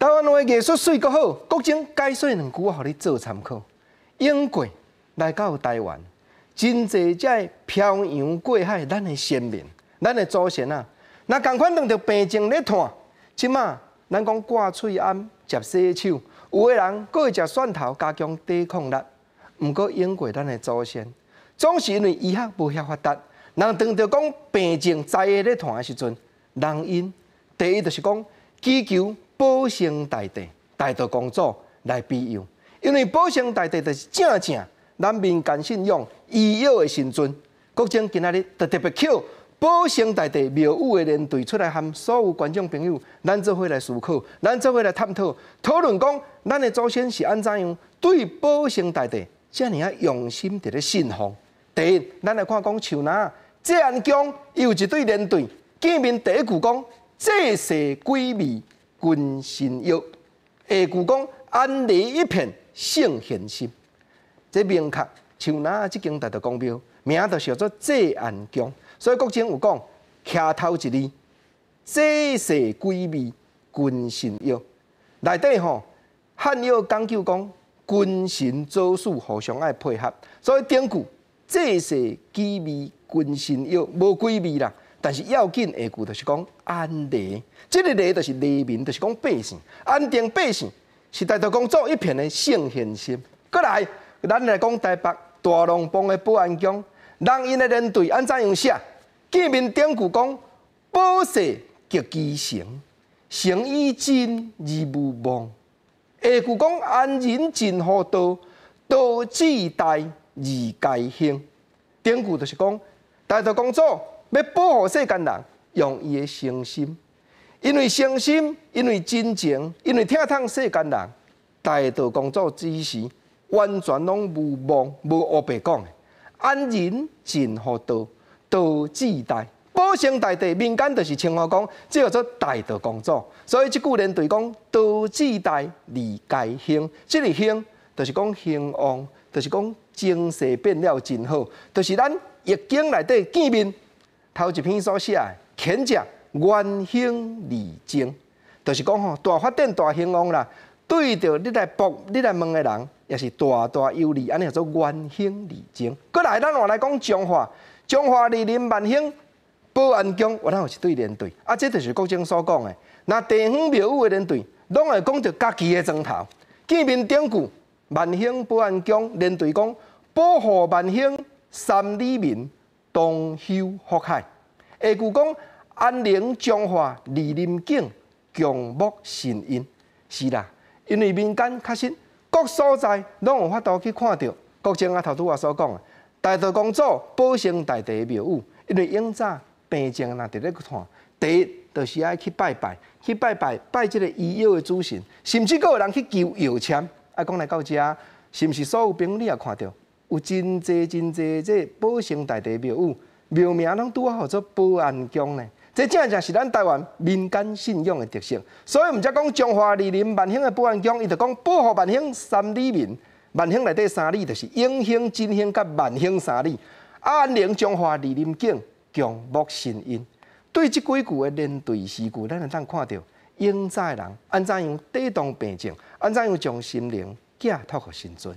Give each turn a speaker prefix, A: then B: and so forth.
A: 台湾话艺术水够好，各种解说两顾互你做参考。英国来到台湾，真济遮漂洋过海，咱的先民，咱的祖先啊！那共款弄着病症咧团，即嘛，咱讲挂喙安、食洗手，有个人搁会食蒜头，加强抵抗力。毋过英国咱的祖先，总是因为医学无遐发达，人等到讲病症灾会咧团的时阵，人因第一就是讲祈求。保生大帝，大帝工作来庇佑，因为保生大帝就是正正咱民间信仰医药的神尊。国中今仔日特别巧，保生大帝庙宇的连队出来，含所有观众朋友，咱做伙来思考，咱做伙来探讨讨论，讲咱的祖先是安怎样对保生大帝这尔用心的咧信奉。第一，咱来看讲，潮南安江又一对连队见面第一句讲，这些鬼味。君心要，下句讲安内一片圣贤心，这明确，像咱即间台台广播，名台叫做《济安宫。所以国军有讲，卡头一字，济世诡味君心要，内底吼，还要讲究讲，君臣招数互相爱配合，所以典故，济世诡味君心要，无诡味啦。但是要紧，下句就是讲安定，即个利就是黎民，就是讲百姓安定，百姓是带头工作，一片的圣贤心。过来，咱来讲台北大龙帮的保安讲，人因的连队安怎样写见面？典故讲，保社及基行，行以真而无妄。下句讲安人尽何道，多志大而界兴。典故就是讲带头工作。要保护世间人，用伊诶诚心，因为诚心，因为真情，因为疼痛世间人，大道工作之时，完全拢无妄无恶白讲的，安人尽乎道，道自大，保成大地。民间就是称呼讲，即叫做大道工作，所以即句人对讲道自大，利解兴，即个兴就是讲兴旺，就是讲精神变了真好，就是咱易经内底见面。头一篇所写，廉洁、关兴利政，就是讲吼，大发展、大兴旺啦。对着你来博、你来问的人，也是大大有利。安尼叫做关兴利政。过来，咱换来讲中华，中华二林万兴保安宫，我那又是对联队。啊，这就是国军所讲的。那地方庙宇的联队，拢会讲着家己的砖头。见面典故，万兴保安宫联队讲保护万兴三里民。东修福海，下句讲安陵江华，李林景，强木神因，是啦，因为民间确实各所在拢有法度去看到，国精啊，头拄我所讲，大道工作保生大地的庙宇，因为因早病症那伫咧看，第一就是爱去拜拜，去拜拜拜即个医药的主神，甚至个人去求药签，啊，讲来到遮，是毋是所有病你也看到？有真侪真侪这保生大地庙宇，庙名拢拄好做保安宫呢，这真正是咱台湾民间信仰的特色，所以毋则讲中华二林万兴的保安宫，伊就讲保护万兴三里民，万兴内底三里就是永兴、金兴、甲万兴三里。安宁中华二林景、强木神因。对这几句的连对诗句，咱能怎看到？英在人安怎样抵挡病症？安怎样将心灵寄托给神尊？